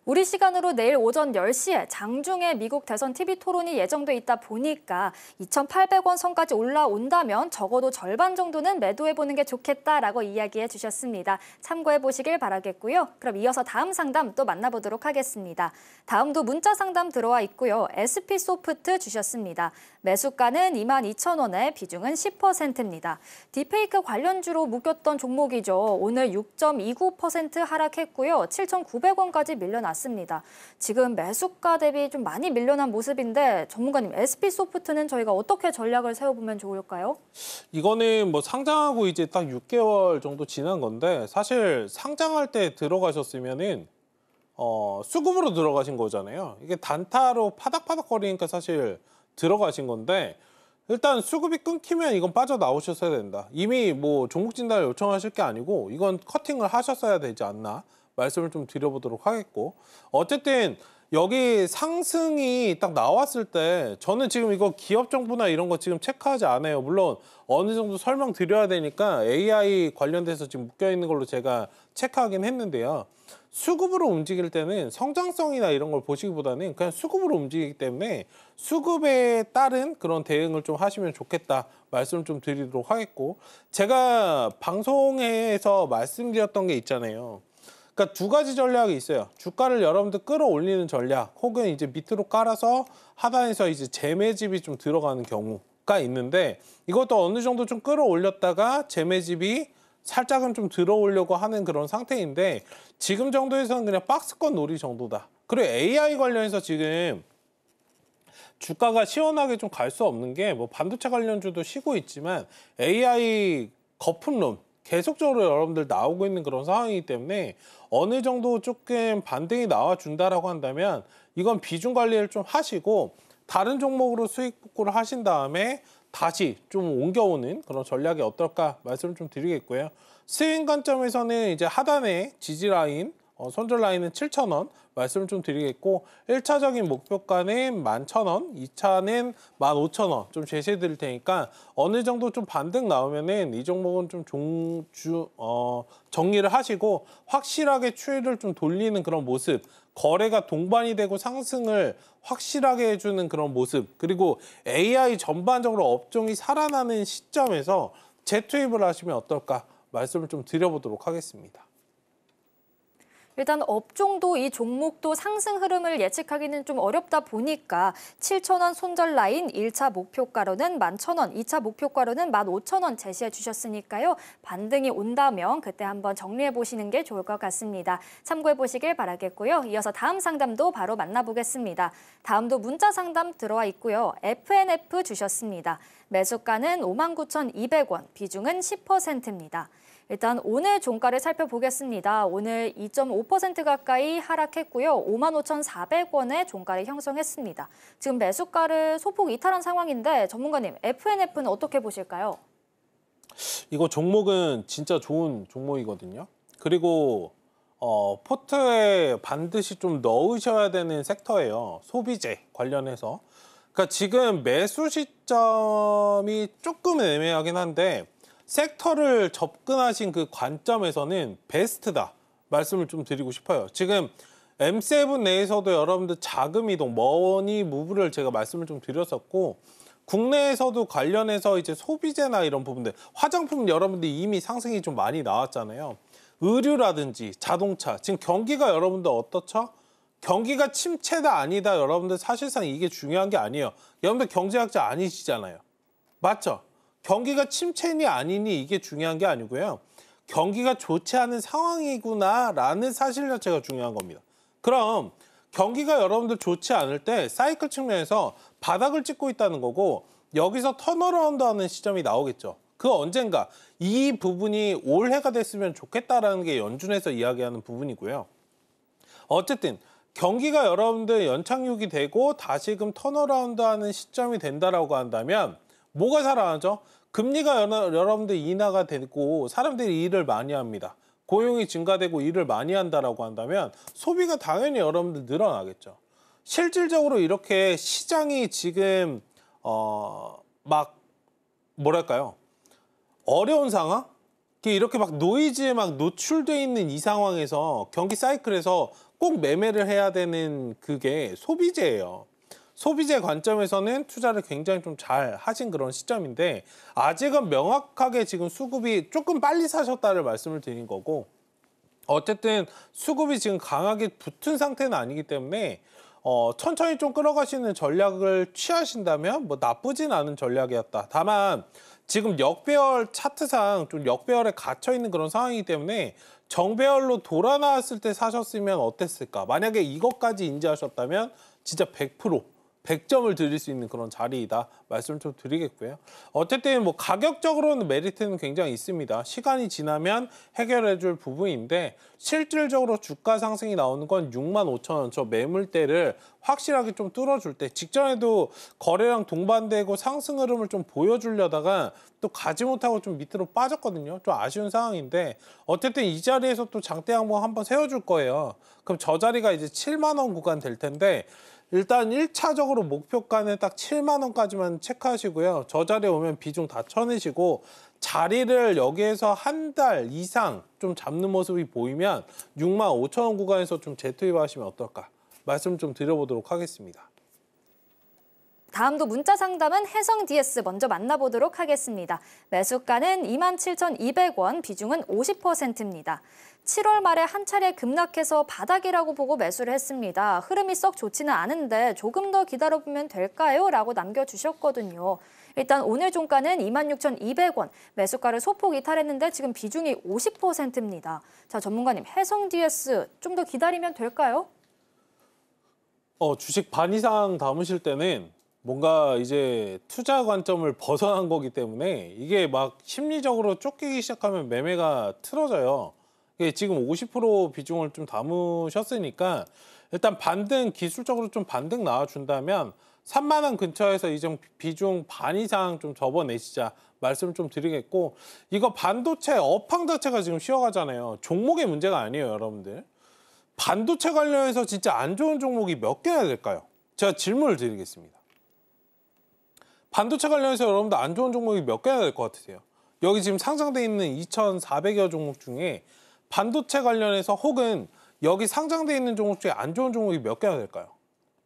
우리 시간으로 내일 오전 10시에 장중에 미국 대선 TV 토론이 예정돼 있다 보니까 2,800원 선까지 올라온다면 적어도 절반 정도는 매도해보는 게 좋겠다라고 이야기해 주셨습니다. 참고해보시길 바라겠고요. 그럼 이어서 다음 상담 또 만나보도록 하겠습니다. 다음도 문자 상담 들어와 있고요. SP소프트 주셨습니다. 매수가는 22,000원에 비중은 10%입니다. 딥페이크 관련주로 묶였던 종목이죠. 오늘 6.29% 하락했고요. 7,900원까지 밀려났습니다. 맞습니다. 지금 매수가 대비 좀 많이 밀려난 모습인데 전문가님 SP 소프트는 저희가 어떻게 전략을 세워보면 좋을까요? 이거는 뭐 상장하고 이제 딱 6개월 정도 지난 건데 사실 상장할 때 들어가셨으면은 어, 수급으로 들어가신 거잖아요. 이게 단타로 파닥파닥거리니까 사실 들어가신 건데 일단 수급이 끊기면 이건 빠져나오셨어야 된다. 이미 뭐 종목 진단을 요청하실 게 아니고 이건 커팅을 하셨어야 되지 않나 말씀을 좀 드려보도록 하겠고 어쨌든 여기 상승이 딱 나왔을 때 저는 지금 이거 기업 정보나 이런 거 지금 체크하지 않아요. 물론 어느 정도 설명 드려야 되니까 AI 관련돼서 지금 묶여 있는 걸로 제가 체크하긴 했는데요. 수급으로 움직일 때는 성장성이나 이런 걸 보시기보다는 그냥 수급으로 움직이기 때문에 수급에 따른 그런 대응을 좀 하시면 좋겠다 말씀을 좀 드리도록 하겠고 제가 방송에서 말씀드렸던 게 있잖아요. 그러니까 두 가지 전략이 있어요. 주가를 여러분들 끌어올리는 전략 혹은 이제 밑으로 깔아서 하단에서 이제 재매집이 좀 들어가는 경우가 있는데 이것도 어느 정도 좀 끌어올렸다가 재매집이 살짝은 좀 들어오려고 하는 그런 상태인데 지금 정도에서는 그냥 박스권 놀이 정도다. 그리고 AI 관련해서 지금 주가가 시원하게 좀 갈 수 없는 게 뭐 반도체 관련주도 쉬고 있지만 AI 거품론 계속적으로 여러분들 나오고 있는 그런 상황이기 때문에 어느 정도 조금 반등이 나와준다라고 한다면 이건 비중 관리를 좀 하시고 다른 종목으로 수익 복구를 하신 다음에 다시 좀 옮겨오는 그런 전략이 어떨까 말씀을 좀 드리겠고요. 스윙 관점에서는 이제 하단에 지지 라인 어, 손절 라인은 7,000원 말씀을 좀 드리겠고 1차적인 목표가는 11,000원, 2차는 15,000원 좀 제시해 드릴 테니까 어느 정도 좀 반등 나오면은 이 종목은 좀 종주 어 정리를 하시고 확실하게 추이를 좀 돌리는 그런 모습 거래가 동반이 되고 상승을 확실하게 해주는 그런 모습 그리고 AI 전반적으로 업종이 살아나는 시점에서 재투입을 하시면 어떨까 말씀을 좀 드려보도록 하겠습니다. 일단 업종도 이 종목도 상승 흐름을 예측하기는 좀 어렵다 보니까 7천원 손절 라인 1차 목표가로는 11,000원, 2차 목표가로는 15,000원 제시해 주셨으니까요. 반등이 온다면 그때 한번 정리해 보시는 게 좋을 것 같습니다. 참고해 보시길 바라겠고요. 이어서 다음 상담도 바로 만나보겠습니다. 다음도 문자 상담 들어와 있고요. FNF 주셨습니다. 매수가는 59,200원, 비중은 10%입니다. 일단 오늘 종가를 살펴보겠습니다. 오늘 2.5% 가까이 하락했고요. 55,400원의 종가를 형성했습니다. 지금 매수가를 소폭 이탈한 상황인데 전문가님, FNF는 어떻게 보실까요? 이거 종목은 진짜 좋은 종목이거든요. 그리고 어, 포트에 반드시 좀 넣으셔야 되는 섹터예요. 소비재 관련해서. 그러니까 지금 매수 시점이 조금 애매하긴 한데 섹터를 접근하신 그 관점에서는 베스트다 말씀을 좀 드리고 싶어요. 지금 M7 내에서도 여러분들 자금 이동, 머니 무브를 제가 말씀을 좀 드렸었고 국내에서도 관련해서 이제 소비재나 이런 부분들 화장품 여러분들 이미 상승이 좀 많이 나왔잖아요. 의류라든지 자동차 지금 경기가 여러분들 어떻죠? 경기가 침체다 아니다 여러분들 사실상 이게 중요한 게 아니에요. 여러분들 경제학자 아니시잖아요. 맞죠? 경기가 침체니 아니니 이게 중요한 게 아니고요. 경기가 좋지 않은 상황이구나라는 사실 자체가 중요한 겁니다. 그럼 경기가 여러분들 좋지 않을 때 사이클 측면에서 바닥을 찍고 있다는 거고 여기서 턴어라운드하는 시점이 나오겠죠. 그 언젠가 이 부분이 올해가 됐으면 좋겠다라는 게 연준에서 이야기하는 부분이고요. 어쨌든 경기가 여러분들 연착륙이 되고 다시금 턴어라운드하는 시점이 된다라고 한다면 뭐가 살아나죠? 금리가 여러분들 여러 인하가 되고 사람들이 일을 많이 합니다. 고용이 증가되고 일을 많이 한다라고 한다면 소비가 당연히 여러분들 늘어나겠죠. 실질적으로 이렇게 시장이 지금 어막 뭐랄까요 어려운 상황? 이렇게 막 노이즈에 막 노출돼 있는 이 상황에서 경기 사이클에서 꼭 매매를 해야 되는 그게 소비재예요. 소비재 관점에서는 투자를 굉장히 좀 잘 하신 그런 시점인데 아직은 명확하게 지금 수급이 조금 빨리 사셨다를 말씀을 드린 거고 어쨌든 수급이 지금 강하게 붙은 상태는 아니기 때문에 어, 천천히 좀 끌어가시는 전략을 취하신다면 뭐 나쁘진 않은 전략이었다. 다만 지금 역배열 차트상 좀 역배열에 갇혀 있는 그런 상황이기 때문에 정배열로 돌아 나왔을 때 사셨으면 어땠을까? 만약에 이것까지 인지하셨다면 진짜 100% 100점을 드릴 수 있는 그런 자리이다 말씀을 좀 드리겠고요. 어쨌든 뭐 가격적으로는 메리트는 굉장히 있습니다. 시간이 지나면 해결해줄 부분인데 실질적으로 주가 상승이 나오는 건 6만 5천 원 저 매물대를 확실하게 좀 뚫어줄 때 직전에도 거래량 동반되고 상승 흐름을 좀 보여주려다가 또 가지 못하고 좀 밑으로 빠졌거든요. 좀 아쉬운 상황인데 어쨌든 이 자리에서 또 장대 항목 한번 세워줄 거예요. 그럼 저 자리가 이제 7만 원 구간 될 텐데 일단 1차적으로 목표가는 딱 7만 원까지만 체크하시고요. 저 자리에 오면 비중 다 쳐내시고 자리를 여기에서 한 달 이상 좀 잡는 모습이 보이면 6만 5천 원 구간에서 좀 재투입하시면 어떨까 말씀 좀 드려보도록 하겠습니다. 다음도 문자 상담은 해성 DS 먼저 만나보도록 하겠습니다. 매수가는 27,200원, 비중은 50%입니다. 7월 말에 한 차례 급락해서 바닥이라고 보고 매수를 했습니다. 흐름이 썩 좋지는 않은데 조금 더 기다려보면 될까요? 라고 남겨주셨거든요. 일단 오늘 종가는 26,200원, 매수가를 소폭 이탈했는데 지금 비중이 50%입니다. 자, 전문가님, 해성 DS 좀 더 기다리면 될까요? 어, 주식 반 이상 담으실 때는 뭔가 이제 투자 관점을 벗어난 거기 때문에 이게 막 심리적으로 쫓기기 시작하면 매매가 틀어져요. 예, 지금 50% 비중을 좀 담으셨으니까 일단 반등 기술적으로 좀 반등 나와준다면 3만 원 근처에서 이정 비중 반 이상 좀 접어내시자 말씀을 좀 드리겠고 이거 반도체 업황 자체가 지금 쉬어가잖아요. 종목의 문제가 아니에요, 여러분들. 반도체 관련해서 진짜 안 좋은 종목이 몇 개나 될까요? 제가 질문을 드리겠습니다. 반도체 관련해서 여러분들 안 좋은 종목이 몇 개나 될 것 같으세요? 여기 지금 상장돼 있는 2,400여 종목 중에 반도체 관련해서 혹은 여기 상장돼 있는 종목 중에 안 좋은 종목이 몇 개나 될까요?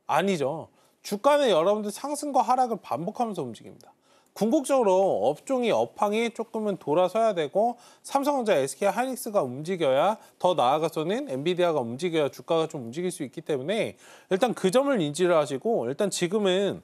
아니죠. 주가는 여러분들 상승과 하락을 반복하면서 움직입니다. 궁극적으로 업종이 업황이 조금은 돌아서야 되고 삼성전자, SK 하이닉스가 움직여야 더 나아가서는 엔비디아가 움직여야 주가가 좀 움직일 수 있기 때문에 일단 그 점을 인지를 하시고 일단 지금은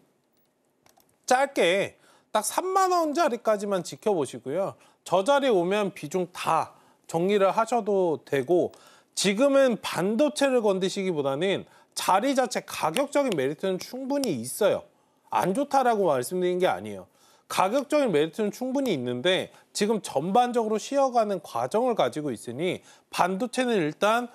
짧게 딱 3만 원짜리까지만 지켜보시고요. 저 자리에 오면 비중 다 정리를 하셔도 되고 지금은 반도체를 건드시기보다는 자리 자체 가격적인 메리트는 충분히 있어요. 안 좋다라고 말씀드린 게 아니에요. 가격적인 메리트는 충분히 있는데 지금 전반적으로 쉬어가는 과정을 가지고 있으니 반도체는 일단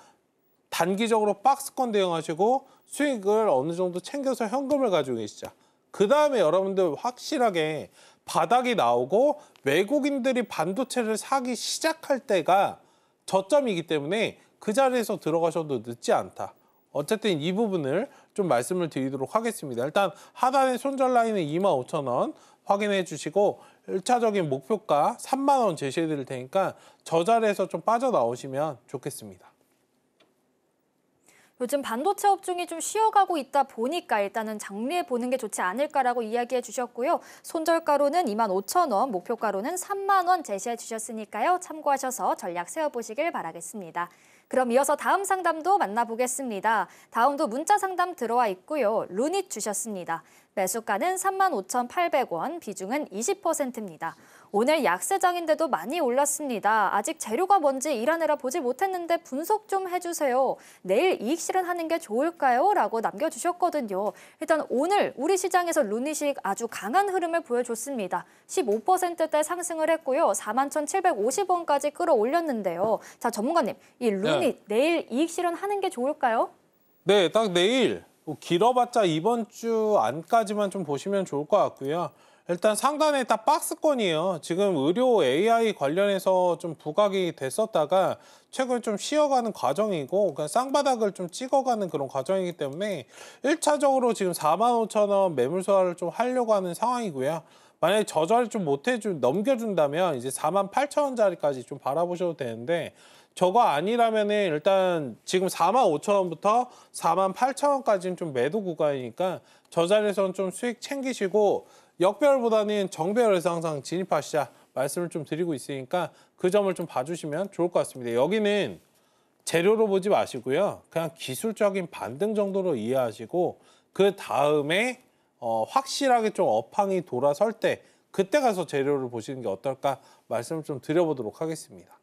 단기적으로 박스권 대응하시고 수익을 어느 정도 챙겨서 현금을 가지고 계시자. 그 다음에 여러분들 확실하게 바닥이 나오고 외국인들이 반도체를 사기 시작할 때가 저점이기 때문에 그 자리에서 들어가셔도 늦지 않다. 어쨌든 이 부분을 좀 말씀을 드리도록 하겠습니다. 일단 하단의 손절 라인은 25,000원 확인해 주시고 1차적인 목표가 3만 원 제시해 드릴 테니까 저 자리에서 좀 빠져나오시면 좋겠습니다. 요즘 반도체 업종이 좀 쉬어가고 있다 보니까 일단은 장리해 보는 게 좋지 않을까라고 이야기해 주셨고요. 손절가로는 2만 5천 원, 목표가로는 3만 원 제시해 주셨으니까요. 참고하셔서 전략 세워보시길 바라겠습니다. 그럼 이어서 다음 상담도 만나보겠습니다. 다음도 문자 상담 들어와 있고요. 루닛 주셨습니다. 매수가는 35,800원, 비중은 20%입니다. 오늘 약세장인데도 많이 올랐습니다. 아직 재료가 뭔지 일하느라 보지 못했는데 분석 좀 해주세요. 내일 이익 실현하는 게 좋을까요? 라고 남겨주셨거든요. 일단 오늘 우리 시장에서 루니식 아주 강한 흐름을 보여줬습니다. 15%대 상승을 했고요. 41,750원까지 끌어올렸는데요. 자, 전문가님, 이 루니 네. 내일 이익 실현하는 게 좋을까요? 네, 딱 내일 뭐 길어봤자 이번 주 안까지만 좀 보시면 좋을 것 같고요. 일단 상단에 딱 박스권이에요. 지금 의료 AI 관련해서 좀 부각이 됐었다가 최근 좀 쉬어가는 과정이고 그냥 그러니까 쌍바닥을 좀 찍어가는 그런 과정이기 때문에 1차적으로 지금 4만 5천 원 매물 소화를 좀 하려고 하는 상황이고요. 만약에 저절이 좀 못해준 넘겨준다면 이제 4만 8천 원짜리까지 좀 바라보셔도 되는데 저거 아니라면은 일단 지금 4만 5천 원부터 4만 8천 원까지는 좀 매도 구간이니까 저 자리에서는 좀 수익 챙기시고 역배열보다는 정배열에서 항상 진입하시자 말씀을 좀 드리고 있으니까 그 점을 좀 봐주시면 좋을 것 같습니다. 여기는 재료로 보지 마시고요. 그냥 기술적인 반등 정도로 이해하시고 그 다음에 어, 확실하게 좀 업황이 돌아설 때 그때 가서 재료를 보시는 게 어떨까 말씀을 좀 드려보도록 하겠습니다.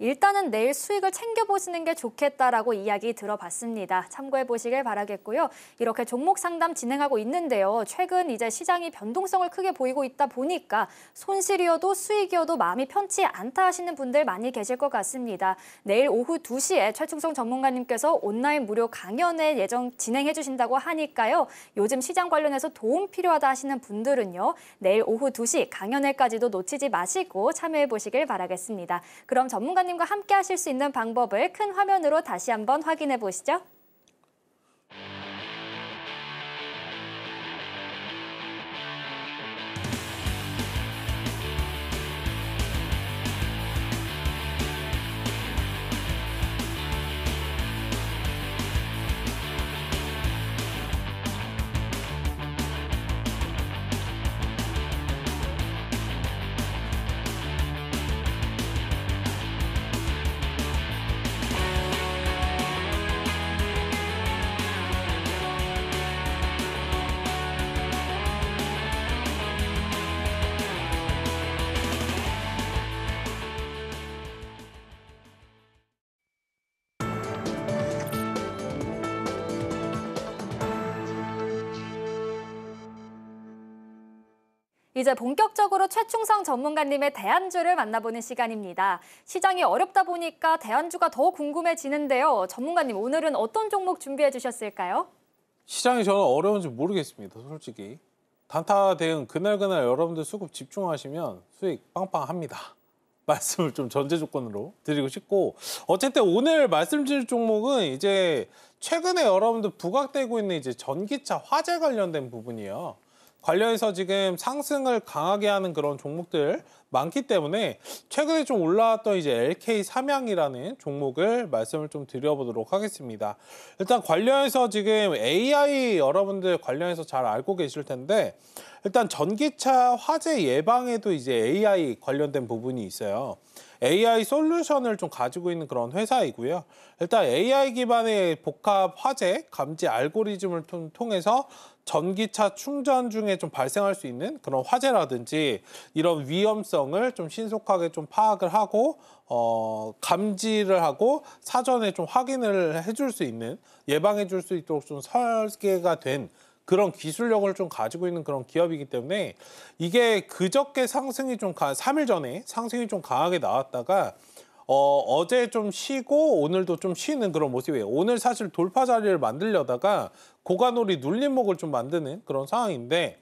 일단은 내일 수익을 챙겨보시는 게 좋겠다라고 이야기 들어봤습니다. 참고해보시길 바라겠고요. 이렇게 종목 상담 진행하고 있는데요. 최근 이제 시장이 변동성을 크게 보이고 있다 보니까 손실이어도 수익이어도 마음이 편치 않다 하시는 분들 많이 계실 것 같습니다. 내일 오후 2시에 최충성 전문가님께서 온라인 무료 강연에 예정 진행해 주신다고 하니까요. 요즘 시장 관련해서 도움 필요하다 하시는 분들은요. 내일 오후 2시 강연회까지도 놓치지 마시고 참여해 보시길 바라겠습니다. 그럼 전문가님 선생님과 함께 하실 수 있는 방법을 큰 화면으로 다시 한번 확인해 보시죠. 이제 본격적으로 최충성 전문가님의 대안주를 만나보는 시간입니다. 시장이 어렵다 보니까 대안주가 더 궁금해지는데요. 전문가님 오늘은 어떤 종목 준비해 주셨을까요? 시장이 저는 어려운지 모르겠습니다. 솔직히. 단타 대응 그날그날 여러분들 수급 집중하시면 수익 빵빵합니다. 말씀을 좀 전제 조건으로 드리고 싶고 어쨌든 오늘 말씀드릴 종목은 이제 최근에 여러분들 부각되고 있는 이제 전기차 화재 관련된 부분이에요. 관련해서 지금 상승을 강하게 하는 그런 종목들 많기 때문에 최근에 좀 올라왔던 이제 LK 삼양이라는 종목을 말씀을 좀 드려보도록 하겠습니다. 일단 관련해서 지금 AI 여러분들 관련해서 잘 알고 계실 텐데 일단 전기차 화재 예방에도 이제 AI 관련된 부분이 있어요. AI 솔루션을 좀 가지고 있는 그런 회사이고요. 일단 AI 기반의 복합 화재 감지 알고리즘을 통해서 전기차 충전 중에 좀 발생할 수 있는 그런 화재라든지 이런 위험성을 좀 신속하게 좀 파악을 하고 어, 감지를 하고 사전에 좀 확인을 해줄 수 있는 예방해 줄수 있도록 좀 설계가 된 그런 기술력을 좀 가지고 있는 그런 기업이기 때문에 이게 그저께 상승이 좀 가, 3일 전에 상승이 좀 강하게 나왔다가 어, 어제 좀 쉬고 오늘도 좀 쉬는 그런 모습이에요. 오늘 사실 돌파 자리를 만들려다가 고가놀이 눌림목을 좀 만드는 그런 상황인데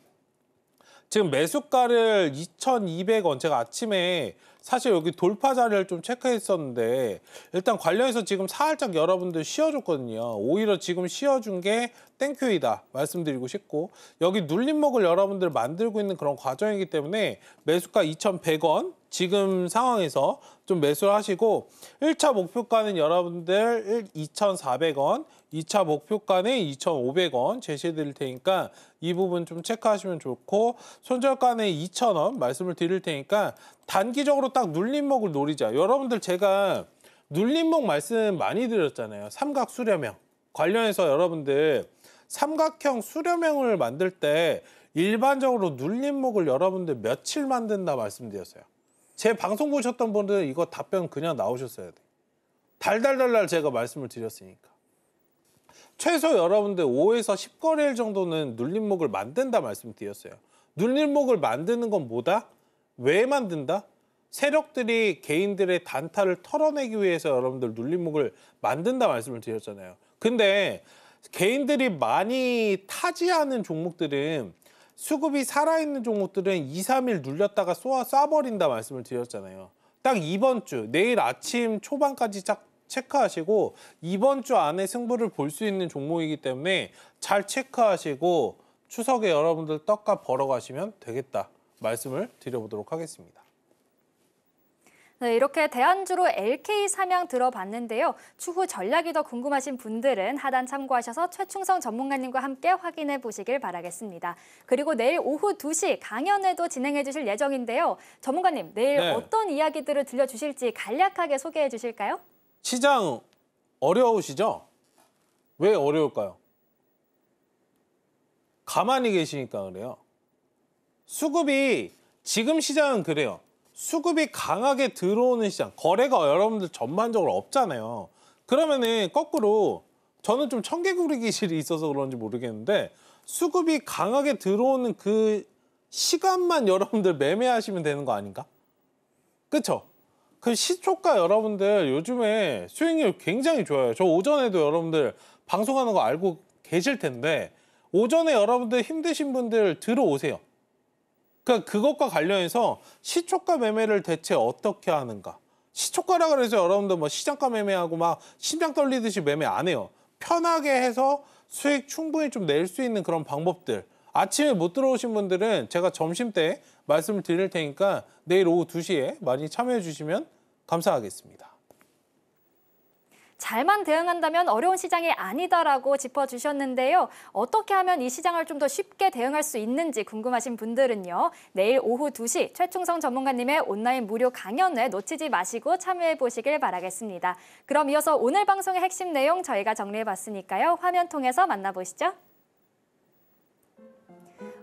지금 매수가를 2,200원 제가 아침에 사실 여기 돌파자를 리좀 체크했었는데 일단 관련해서 지금 살짝 여러분들 쉬어줬거든요. 오히려 지금 쉬어준 게 땡큐이다 말씀드리고 싶고 여기 눌림목을 여러분들 만들고 있는 그런 과정이기 때문에 매수가 2,100원 지금 상황에서 좀 매수를 하시고 1차 목표가는 여러분들 2,400원, 2차 목표가는 2,500원 제시해 드릴 테니까 이 부분 좀 체크하시면 좋고 손절가는 2,000원 말씀을 드릴 테니까 단기적으로 딱 눌림목을 노리자. 여러분들 제가 눌림목 말씀 많이 드렸잖아요. 삼각 수렴형 관련해서 여러분들 삼각형 수렴형을 만들 때 일반적으로 눌림목을 여러분들 며칠 만든다 말씀드렸어요. 제 방송 보셨던 분들은 이거 답변 그냥 나오셨어야 돼. 달달달달 제가 말씀을 드렸으니까. 최소 여러분들 5에서 10거래일 정도는 눌림목을 만든다 말씀드렸어요. 눌림목을 만드는 건 뭐다? 왜 만든다? 세력들이 개인들의 단타를 털어내기 위해서 여러분들 눌림목을 만든다 말씀을 드렸잖아요. 근데 개인들이 많이 타지하는 종목들은 수급이 살아있는 종목들은 2, 3일 눌렸다가 쏘아 쏴버린다 말씀을 드렸잖아요. 딱 이번 주 내일 아침 초반까지 딱 체크하시고 이번 주 안에 승부를 볼 수 있는 종목이기 때문에 잘 체크하시고 추석에 여러분들 떡값 벌어 가시면 되겠다 말씀을 드려보도록 하겠습니다. 네, 이렇게 대안주로 LK 삼양 들어봤는데요. 추후 전략이 더 궁금하신 분들은 하단 참고하셔서 최충성 전문가님과 함께 확인해 보시길 바라겠습니다. 그리고 내일 오후 2시 강연회도 진행해 주실 예정인데요. 전문가님, 내일 네. 어떤 이야기들을 들려주실지 간략하게 소개해 주실까요? 시장 어려우시죠? 왜 어려울까요? 가만히 계시니까 그래요. 수급이 지금 시장은 그래요. 수급이 강하게 들어오는 시장, 거래가 여러분들 전반적으로 없잖아요. 그러면은 거꾸로 저는 좀 청개구리 기실이 있어서 그런지 모르겠는데 수급이 강하게 들어오는 그 시간만 여러분들 매매하시면 되는 거 아닌가? 그쵸? 그 시초가 여러분들 요즘에 수익률 굉장히 좋아요. 저 오전에도 여러분들 방송하는 거 알고 계실 텐데 오전에 여러분들 힘드신 분들 들어오세요. 그러니까 그것과 관련해서 시초가 매매를 대체 어떻게 하는가. 시초가라 그래서 여러분들 뭐 시장가 매매하고 막 심장 떨리듯이 매매 안 해요. 편하게 해서 수익 충분히 좀 낼 수 있는 그런 방법들. 아침에 못 들어오신 분들은 제가 점심 때 말씀을 드릴 테니까 내일 오후 2시에 많이 참여해 주시면 감사하겠습니다. 잘만 대응한다면 어려운 시장이 아니다라고 짚어주셨는데요. 어떻게 하면 이 시장을 좀 더 쉽게 대응할 수 있는지 궁금하신 분들은요. 내일 오후 2시 최충성 전문가님의 온라인 무료 강연회 놓치지 마시고 참여해 보시길 바라겠습니다. 그럼 이어서 오늘 방송의 핵심 내용 저희가 정리해 봤으니까요. 화면 통해서 만나보시죠.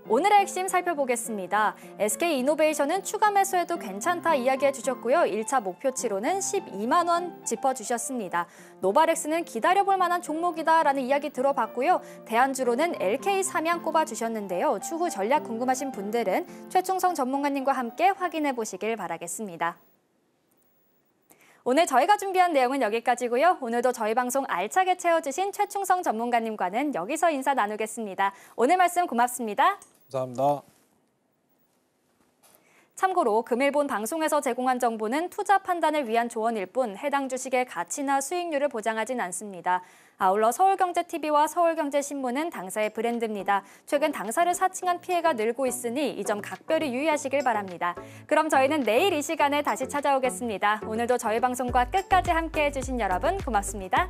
오늘의 핵심 살펴보겠습니다. SK 이노베이션은 추가 매수해도 괜찮다 이야기해 주셨고요. 1차 목표치로는 12만 원 짚어주셨습니다. 노바렉스는 기다려볼 만한 종목이다라는 이야기 들어봤고요. 대안주로는 LK 삼양 꼽아주셨는데요. 추후 전략 궁금하신 분들은 최충성 전문가님과 함께 확인해 보시길 바라겠습니다. 오늘 저희가 준비한 내용은 여기까지고요. 오늘도 저희 방송 알차게 채워주신 최충성 전문가님과는 여기서 인사 나누겠습니다. 오늘 말씀 고맙습니다. 감사합니다. 참고로 금일본 방송에서 제공한 정보는 투자 판단을 위한 조언일 뿐 해당 주식의 가치나 수익률을 보장하진 않습니다. 아울러 서울경제TV와 서울경제신문은 당사의 브랜드입니다. 최근 당사를 사칭한 피해가 늘고 있으니 이 점 각별히 유의하시길 바랍니다. 그럼 저희는 내일 이 시간에 다시 찾아오겠습니다. 오늘도 저희 방송과 끝까지 함께해 주신 여러분 고맙습니다.